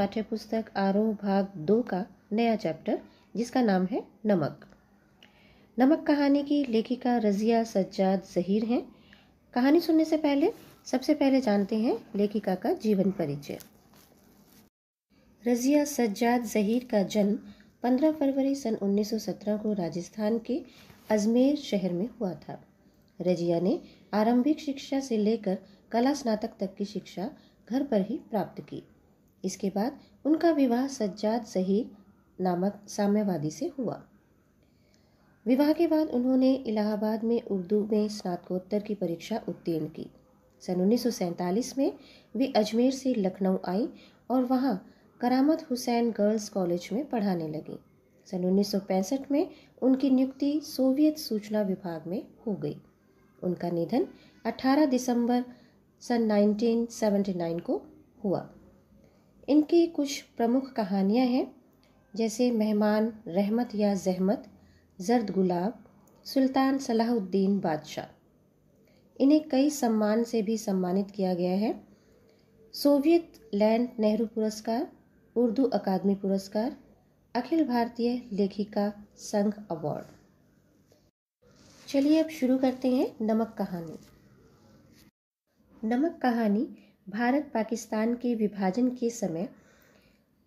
पाठ्य पुस्तक आरोह भाग दो का नया चैप्टर जिसका नाम है नमक नमक कहानी की लेखिका रजिया सज्जाद जहीर हैं कहानी सुनने से पहले सबसे पहले जानते हैं लेखिका का जीवन परिचय रजिया सज्जाद जहीर का जन्म 15 फरवरी सन 1917 को राजस्थान के अजमेर शहर में हुआ था रजिया ने आरंभिक शिक्षा से लेकर कला स्नातक तक की शिक्षा घर पर ही प्राप्त की इसके बाद उनका विवाह सज्जाद सही नामक साम्यवादी से हुआ विवाह के बाद उन्होंने इलाहाबाद में उर्दू में स्नातकोत्तर की परीक्षा उत्तीर्ण की सन उन्नीस में वे अजमेर से लखनऊ आई और वहाँ करामत हुसैन गर्ल्स कॉलेज में पढ़ाने लगी सन उन्नीस में उनकी नियुक्ति सोवियत सूचना विभाग में हो गई उनका निधन 18 दिसंबर सन 1979 को हुआ इनकी कुछ प्रमुख कहानियाँ हैं जैसे मेहमान रहमत या जहमत जर्द गुलाब सुल्तान सलाहुद्दीन बादशाह इन्हें कई सम्मान से भी सम्मानित किया गया है सोवियत लैंड नेहरू पुरस्कार उर्दू अकादमी पुरस्कार अखिल भारतीय लेखिका संघ अवार्ड चलिए अब शुरू करते हैं नमक कहानी नमक कहानी भारत पाकिस्तान के विभाजन के समय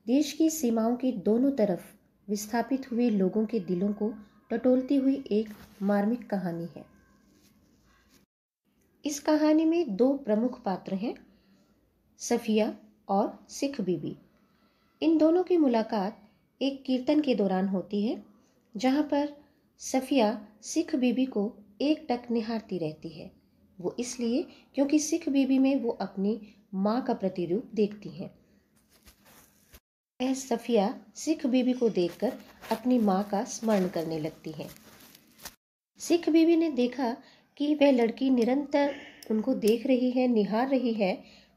देश की सीमाओं के दोनों तरफ विस्थापित हुए लोगों के दिलों को टटोलती हुई एक मार्मिक कहानी है इस कहानी में दो प्रमुख पात्र हैं सफिया और सिख बीबी इन दोनों की मुलाकात एक कीर्तन के दौरान होती है जहाँ पर सफिया सिख बीबी को एक टक निहारती रहती है वो इसलिए क्योंकि सिख बीबी में वो अपनी माँ का प्रतिरूप देखती हैं वह सफ़िया सिख बीबी को देखकर अपनी माँ का स्मरण करने लगती हैं सिख बीबी ने देखा कि वह लड़की निरंतर उनको देख रही है निहार रही है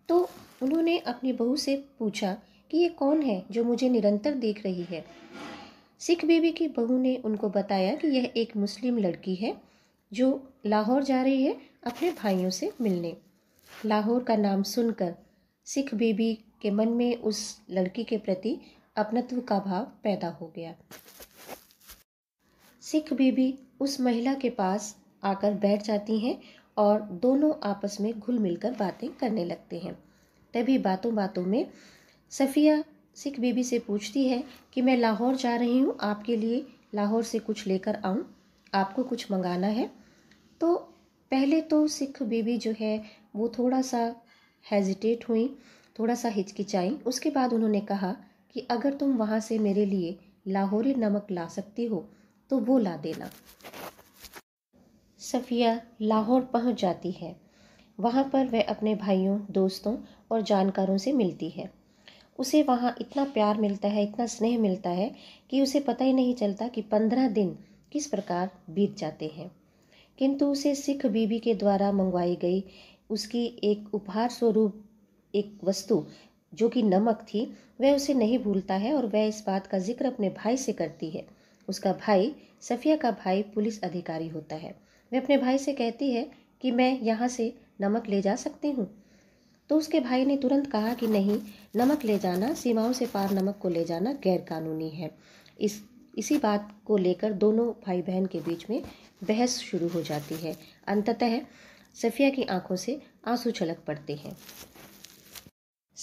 तो उन्होंने अपनी बहू से पूछा कि ये कौन है जो मुझे निरंतर देख रही है सिख बीबी की बहू ने उनको बताया कि यह एक मुस्लिम लड़की है जो लाहौर जा रही है अपने भाइयों से मिलने लाहौर का नाम सुनकर सिख बीबी के मन में उस लड़की के प्रति अपनत्व का भाव पैदा हो गया सिख बीबी उस महिला के पास आकर बैठ जाती हैं और दोनों आपस में घुल मिलकर बातें करने लगते हैं तभी बातों बातों में सफ़िया सिख बीबी से पूछती है कि मैं लाहौर जा रही हूँ आपके लिए लाहौर से कुछ लेकर आऊँ आपको कुछ मंगाना है तो पहले तो सिख बेबी जो है वो थोड़ा सा हेजिटेट हुई थोड़ा सा हिचकिचाई उसके बाद उन्होंने कहा कि अगर तुम वहाँ से मेरे लिए लाहौरी नमक ला सकती हो तो वो ला देना सफ़िया लाहौर पहुँच जाती है वहाँ पर वह अपने भाइयों दोस्तों और जानकारों से मिलती है उसे वहाँ इतना प्यार मिलता है इतना स्नेह मिलता है कि उसे पता ही नहीं चलता कि पंद्रह दिन किस प्रकार बीत जाते हैं किंतु उसे सिख बीबी के द्वारा मंगवाई गई उसकी एक उपहार स्वरूप एक वस्तु जो कि नमक थी वह उसे नहीं भूलता है और वह इस बात का जिक्र अपने भाई से करती है उसका भाई सफ़िया का भाई पुलिस अधिकारी होता है वह अपने भाई से कहती है कि मैं यहाँ से नमक ले जा सकती हूँ तो उसके भाई ने तुरंत कहा कि नहीं नमक ले जाना सीमाओं से पार नमक को ले जाना गैरकानूनी है इस इसी बात को लेकर दोनों भाई बहन के बीच में बहस शुरू हो जाती है अंततः सफ़िया की आंखों से आंसू छलक पड़ते हैं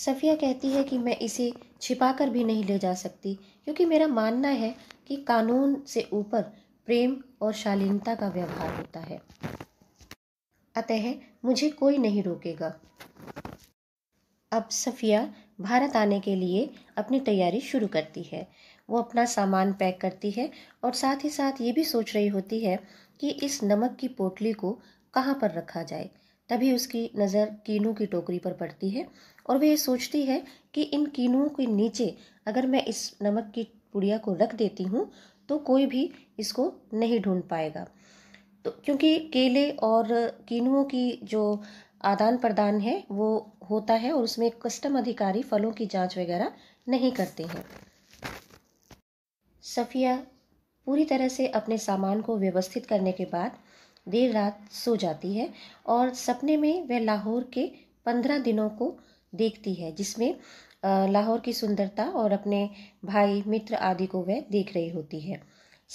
सफ़िया कहती है कि मैं इसे छिपाकर भी नहीं ले जा सकती क्योंकि मेरा मानना है कि कानून से ऊपर प्रेम और शालीनता का व्यवहार होता है अतः मुझे कोई नहीं रोकेगा अब सफ़िया भारत आने के लिए अपनी तैयारी शुरू करती है वो अपना सामान पैक करती है और साथ ही साथ ये भी सोच रही होती है कि इस नमक की पोटली को कहाँ पर रखा जाए तभी उसकी नज़र कीनू की टोकरी पर पड़ती है और वह ये सोचती है कि इन कीनुओं के नीचे अगर मैं इस नमक की पुड़िया को रख देती हूँ तो कोई भी इसको नहीं ढूंढ पाएगा तो क्योंकि केले और कीनुओं की जो आदान प्रदान है वो होता है और उसमें कस्टम अधिकारी फलों की जांच वगैरह नहीं करते हैं सफ़िया पूरी तरह से अपने सामान को व्यवस्थित करने के बाद देर रात सो जाती है और सपने में वह लाहौर के पंद्रह दिनों को देखती है जिसमें लाहौर की सुंदरता और अपने भाई मित्र आदि को वह देख रही होती है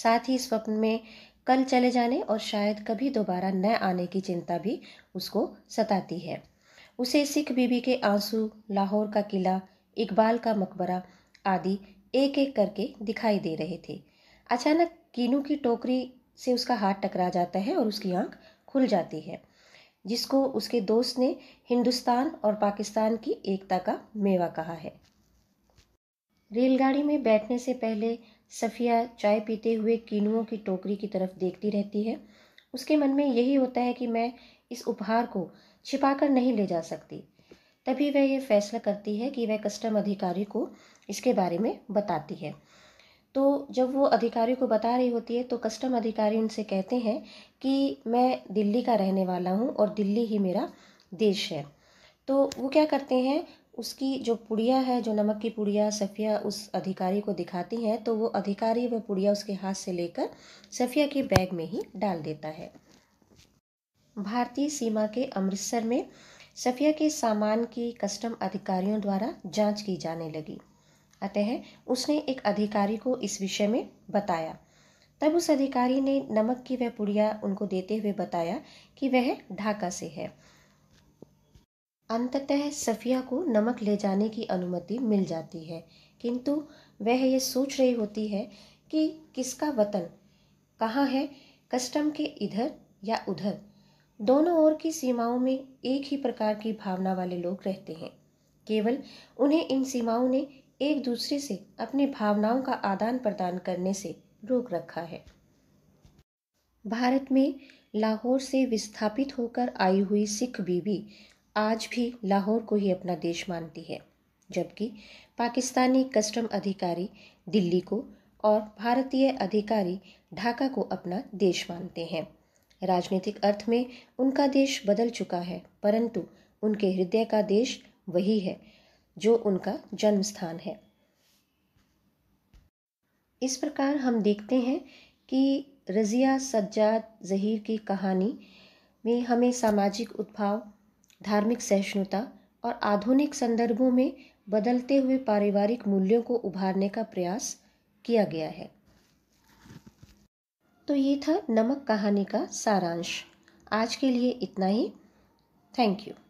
साथ ही स्वप्न में कल चले जाने और शायद कभी दोबारा न आने की चिंता भी उसको सताती है उसे सिख बीबी के आंसू लाहौर का किला इकबाल का मकबरा आदि एक एक करके दिखाई दे रहे थे अचानक कीनू की टोकरी से उसका हाथ टकरा जाता है और उसकी आंख खुल जाती है जिसको उसके दोस्त ने हिंदुस्तान और पाकिस्तान की एकता का मेवा कहा है रेलगाड़ी में बैठने से पहले सफ़िया चाय पीते हुए कीनुओं की टोकरी की तरफ देखती रहती है उसके मन में यही होता है कि मैं इस उपहार को छिपाकर नहीं ले जा सकती तभी वह यह फैसला करती है कि वह कस्टम अधिकारी को इसके बारे में बताती है तो जब वो अधिकारी को बता रही होती है तो कस्टम अधिकारी उनसे कहते हैं कि मैं दिल्ली का रहने वाला हूँ और दिल्ली ही मेरा देश है तो वो क्या करते हैं उसकी जो पुड़िया है जो नमक की पुड़िया सफ़िया उस अधिकारी को दिखाती हैं तो वो अधिकारी वह पुड़िया उसके हाथ से लेकर सफ़िया के बैग में ही डाल देता है भारतीय सीमा के अमृतसर में सफ़िया के सामान की कस्टम अधिकारियों द्वारा जांच की जाने लगी अतः उसने एक अधिकारी को इस विषय में बताया तब उस अधिकारी ने नमक की वह पुड़िया उनको देते हुए बताया कि वह ढाका से है अंततः सफिया को नमक ले जाने की अनुमति मिल जाती है किंतु वह यह सोच रही होती है कि किसका वतन कहाँ है कस्टम के इधर या उधर दोनों ओर की सीमाओं में एक ही प्रकार की भावना वाले लोग रहते हैं केवल उन्हें इन सीमाओं ने एक दूसरे से अपनी भावनाओं का आदान प्रदान करने से रोक रखा है भारत में लाहौर से विस्थापित होकर आई हुई सिख बीबी आज भी लाहौर को ही अपना देश मानती है जबकि पाकिस्तानी कस्टम अधिकारी दिल्ली को और भारतीय अधिकारी ढाका को अपना देश मानते हैं राजनीतिक अर्थ में उनका देश बदल चुका है परंतु उनके हृदय का देश वही है जो उनका जन्म स्थान है इस प्रकार हम देखते हैं कि रज़िया सज्जाद ज़हीर की कहानी में हमें सामाजिक उद्भाव धार्मिक सहिष्णुता और आधुनिक संदर्भों में बदलते हुए पारिवारिक मूल्यों को उभारने का प्रयास किया गया है तो ये था नमक कहानी का सारांश आज के लिए इतना ही थैंक यू